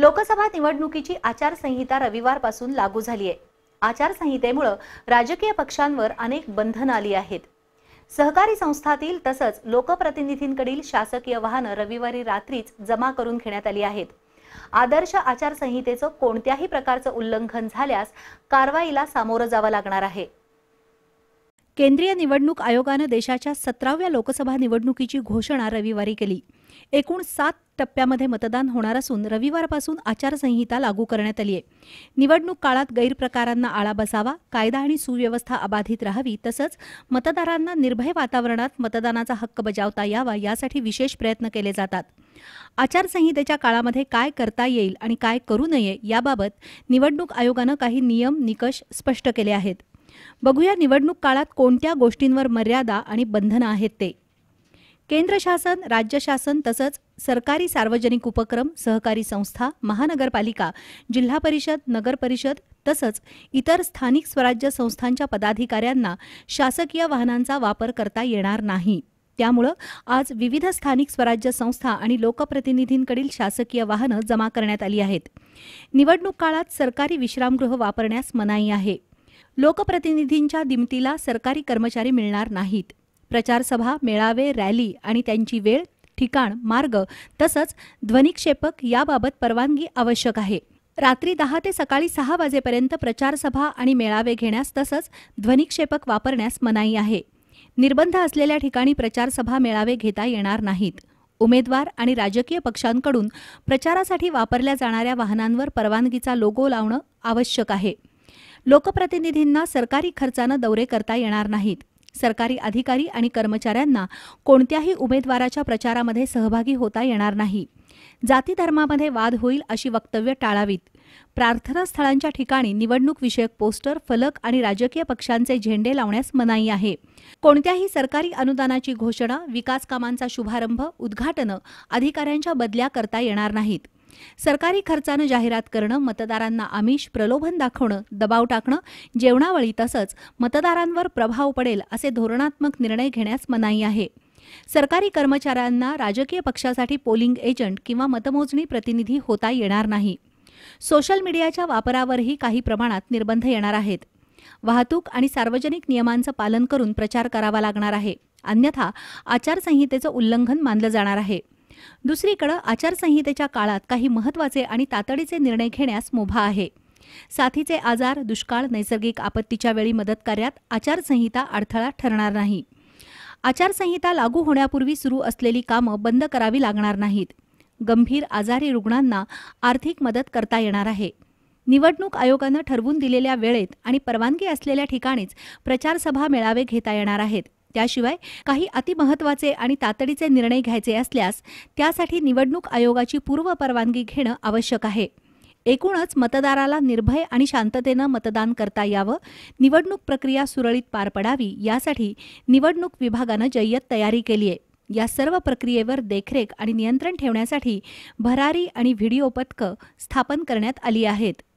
लोकसभा निवडणुकीची आचारसंहिता रविवारपासून लागू झाली आहे आचारसंहितेमुळे राजकीय पक्षांवर अनेक बंधनं आली आहेत सहकारी संस्थातील तसंच लोकप्रतिनिधींकडील शासकीय वाहनं रविवारी रात्रीच जमा करून घेण्यात आली आहेत आदर्श आचारसंहितेचं कोणत्याही प्रकारचं उल्लंघन झाल्यास कारवाईला सामोरं जावं लागणार आहे केंद्रीय निवडणूक आयोगानं देशाच्या सतराव्या लोकसभा निवडणुकीची घोषणा रविवारी केली एकूण सात टप्प्यामध्ये मतदान होणार असून रविवारपासून आचारसंहिता लागू करण्यात आली आहे निवडणूक काळात गैरप्रकारांना आळा बसावा कायदा आणि सुव्यवस्था अबाधित राहावी तसंच मतदारांना निर्भय वातावरणात मतदानाचा हक्क बजावता यावा यासाठी विशेष प्रयत्न केले जातात आचारसंहितेच्या काळामध्ये काय करता येईल आणि काय करू नये याबाबत निवडणूक आयोगानं काही नियम निकष स्पष्ट केले आहेत बघूया निवडणूक काळात कोणत्या गोष्टींवर मर्यादा आणि बंधनं आहेत ते केंद्र शासन राज्य शासन तसंच सरकारी सार्वजनिक उपक्रम सहकारी संस्था महानगरपालिका जिल्हा परिषद नगर परिषद तसंच इतर स्थानिक स्वराज्य संस्थांच्या पदाधिकाऱ्यांना शासकीय वाहनांचा वापर करता येणार नाही त्यामुळं आज विविध स्थानिक स्वराज्य संस्था आणि लोकप्रतिनिधींकडील शासकीय वाहनं जमा करण्यात आली आहेत निवडणूक काळात सरकारी विश्रामगृह वापरण्यास मनाई आहे लोकप्रतिनिधींच्या दिमतीला सरकारी कर्मचारी मिळणार नाहीत प्रचारसभा मेळावे रॅली आणि त्यांची वेळ ठिकाण मार्ग तसंच ध्वनिक्षेपक याबाबत परवानगी आवश्यक आहे रात्री दहा ते सकाळी सहा वाजेपर्यंत प्रचारसभा आणि मेळावे घेण्यास तसंच ध्वनिक्षेपक वापरण्यास मनाई आहे निर्बंध असलेल्या ठिकाणी प्रचारसभा मेळावे घेता येणार नाहीत उमेदवार आणि राजकीय पक्षांकडून प्रचारासाठी वापरल्या जाणाऱ्या वाहनांवर परवानगीचा लोगो लावणं आवश्यक आहे लोकप्रतिनिधींना सरकारी खर्चानं दौरे करता येणार नाहीत सरकारी अधिकारी आणि कर्मचाऱ्यांना कोणत्याही उमेदवाराच्या प्रचारामध्ये सहभागी होता येणार नाही जाती धर्मामध्ये वाद होईल अशी वक्तव्य टाळावीत प्रार्थनास्थळांच्या ठिकाणी निवडणूक विषयक पोस्टर फलक आणि राजकीय पक्षांचे झेंडे लावण्यास मनाई आहे कोणत्याही सरकारी अनुदानाची घोषणा विकास कामांचा शुभारंभ उद्घाटनं अधिकाऱ्यांच्या बदल्या करता येणार नाहीत सरकारी खर्चानं जाहिरात करणं मतदारांना आमिष प्रलोभन दाखवणं दबाव टाकणं जेवणावळी तसंच मतदारांवर प्रभाव पडेल असे धोरणात्मक निर्णय घेण्यास मनाई आहे सरकारी कर्मचाऱ्यांना राजकीय पक्षासाठी पोलिंग एजंट किंवा मतमोजणी प्रतिनिधी होता येणार नाही सोशल मीडियाच्या वापरावरही काही प्रमाणात निर्बंध येणार आहेत वाहतूक आणि सार्वजनिक नियमांचं पालन करून प्रचार करावा लागणार आहे अन्यथा आचारसंहितेचं उल्लंघन मानलं जाणार आहे दुसरीकडं आचारसंहितेच्या काळात काही महत्त्वाचे आणि तातडीचे निर्णय घेण्यास मोभा आहे साथीचे आजार दुष्काळ नैसर्गिक आपत्तीच्या वेळी मदत कार्यात आचारसंहिता अडथळा ठरणार नाही आचारसंहिता लागू होण्यापूर्वी सुरू असलेली कामं बंद करावी लागणार नाहीत गंभीर आजारी रुग्णांना आर्थिक मदत करता येणार आहे निवडणूक आयोगानं ठरवून दिलेल्या वेळेत आणि परवानगी असलेल्या ठिकाणीच प्रचारसभा मेळावे घेता येणार आहेत त्याशिवाय काही अतिमहत्वाचे आणि तातडीचे निर्णय घ्यायचे असल्यास त्यासाठी निवडणूक आयोगाची पूर्व परवानगी घेणं आवश्यक आहे एकूणच मतदाराला निर्भय आणि शांततेनं मतदान करता यावं निवडणूक प्रक्रिया सुरळीत पार पडावी यासाठी निवडणूक विभागानं जय्यत तयारी केली आहे या सर्व प्रक्रियेवर देखरेख आणि नियंत्रण ठेवण्यासाठी भरारी आणि व्हिडिओ पथकं स्थापन करण्यात आली आहेत